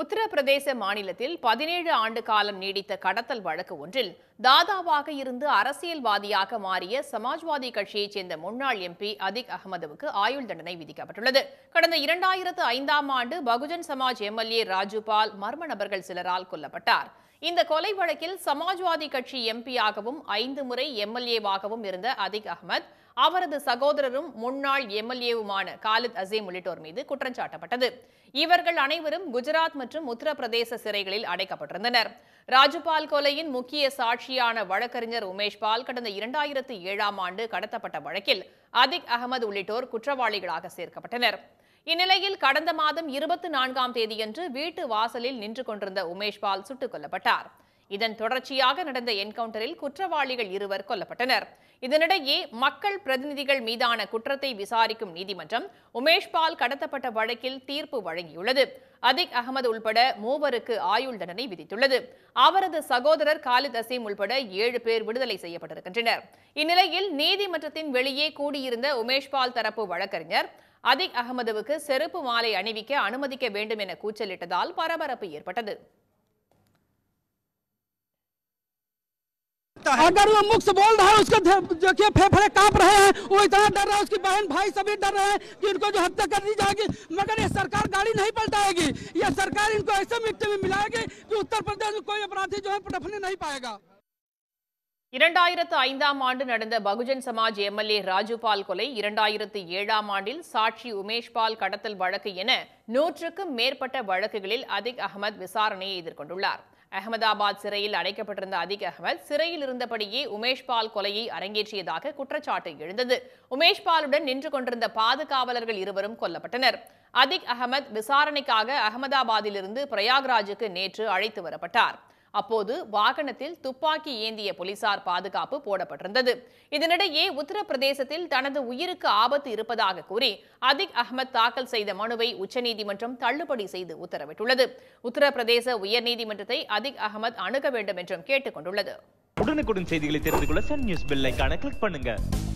உத்தரப்பிரதேச மாநிலத்தில் பதினேழு ஆண்டு காலம் நீடித்த கடத்தல் வழக்கு ஒன்றில் தாதாவாக இருந்து அரசியல்வாதியாக மாறிய சமாஜ்வாதி கட்சியைச் சேர்ந்த முன்னாள் எம்பி அதிக் அகமதுவுக்கு ஆயுள் தண்டனை விதிக்கப்பட்டுள்ளது கடந்த இரண்டாயிரத்து ஐந்தாம் ஆண்டு பகுஜன் சமாஜ் எம்எல்ஏ ராஜுபால் மர்ம நபர்கள் சிலரால் கொல்லப்பட்டார் இந்த கொலை வழக்கில் சமாஜ்வாதி கட்சி எம்பியாகவும் ஐந்து முறை எம்எல்ஏவாகவும் இருந்த அதிக் அகமது அவரது சகோதரரும் முன்னாள் எம்எல்ஏவுமான காலித் அசீம் உள்ளிட்டோர் மீது குற்றம் சாட்டப்பட்டது இவர்கள் அனைவரும் குஜராத் மற்றும் உத்தரப்பிரதேச சிறைகளில் அடைக்கப்பட்டிருந்தனர் ராஜபால் கொலையின் முக்கிய சாட்சியான வழக்கறிஞர் உமேஷ் பால் கடந்த இரண்டாயிரத்தி ஏழாம் ஆண்டு கடத்தப்பட்ட வழக்கில் அதிக் அகமது உள்ளிட்டோர் குற்றவாளிகளாக சேர்க்கப்பட்டனர் இந்நிலையில் கடந்த மாதம் இருபத்தி நான்காம் தேதியன்று வீட்டு வாசலில் நின்று கொண்டிருந்த உமேஷ் பால் சுட்டுக் கொல்லப்பட்டார் இதன் தொடர்ச்சியாக நடந்த என்கவுண்டரில் குற்றவாளிகள் இருவர் கொல்லப்பட்டனர் இதனிடையே மக்கள் பிரதிநிதிகள் மீதான குற்றத்தை விசாரிக்கும் நீதிமன்றம் உமேஷ்பால் கடத்தப்பட்ட வழக்கில் தீர்ப்பு வழங்கியுள்ளது அதிக் அகமது உள்பட மூவருக்கு ஆயுள் தண்டனை விதித்துள்ளது அவரது சகோதரர் காலித் அசீம் உள்பட ஏழு பேர் விடுதலை செய்யப்பட்டிருக்கின்றனர் இந்நிலையில் நீதிமன்றத்தின் வெளியே கூடியிருந்த உமேஷ்பால் தரப்பு வழக்கறிஞர் அதிக் அகமதுவுக்கு செருப்பு மாலை அணிவிக்க அனுமதிக்க வேண்டும் என கூச்சலிட்டதால் பரபரப்பு ஏற்பட்டது अगर वो मुख से बोल रहा है उसके देखिए फेफड़े कांप रहे हैं वो इतना डर रहा है उसकी बहन भाई सभी डर रहे हैं कि इनको जो हत्या कर दी जाएगी मगर ये सरकार गाड़ी नहीं पलटाएगी ये सरकार इनको ऐसे मिट्टी में मिलाएगी कि उत्तर प्रदेश में कोई अपराधी जो है पटफने नहीं पाएगा இரண்டாயிரத்து ஐந்தாம் ஆண்டு நடந்த பகுஜன் சமாஜ் எம்எல்ஏ ராஜுபால் கொலை இரண்டாயிரத்து ஏழாம் ஆண்டில் சாட்சி அகமதாபாத் சிறையில் அடைக்கப்பட்டிருந்த அதிக் அகமது சிறையில் இருந்தபடியே உமேஷ்பால் கொலையை அரங்கேற்றியதாக குற்றச்சாட்டு எழுந்தது உமேஷ்பாலுடன் நின்று கொண்டிருந்த பாதுகாவலர்கள் இருவரும் கொல்லப்பட்டனர் அதிக் அகமது விசாரணைக்காக அகமதாபாத்திலிருந்து பிரயாக்ராஜுக்கு நேற்று அழைத்து வரப்பட்டார் அப்போது வாகனத்தில் துப்பாக்கி ஏந்திய போலீசார் பாதுகாப்பு போடப்பட்டிருந்தது இதனிடையே உத்தரப்பிரதேசத்தில் தனது உயிருக்கு ஆபத்து இருப்பதாக கூறி அதிக் அகமது தாக்கல் செய்த மனுவை உச்சநீதிமன்றம் தள்ளுபடி செய்து உத்தரவிட்டுள்ளது உத்தரப்பிரதேச உயர்நீதிமன்றத்தை அதிக் அகமது அணுக வேண்டும் என்றும் கேட்டுக் கொண்டுள்ளது உடனுக்குடன் செய்திகளை தெரிந்து கொள்ள சன் நியூஸ் பெல் கிளிக் பண்ணுங்க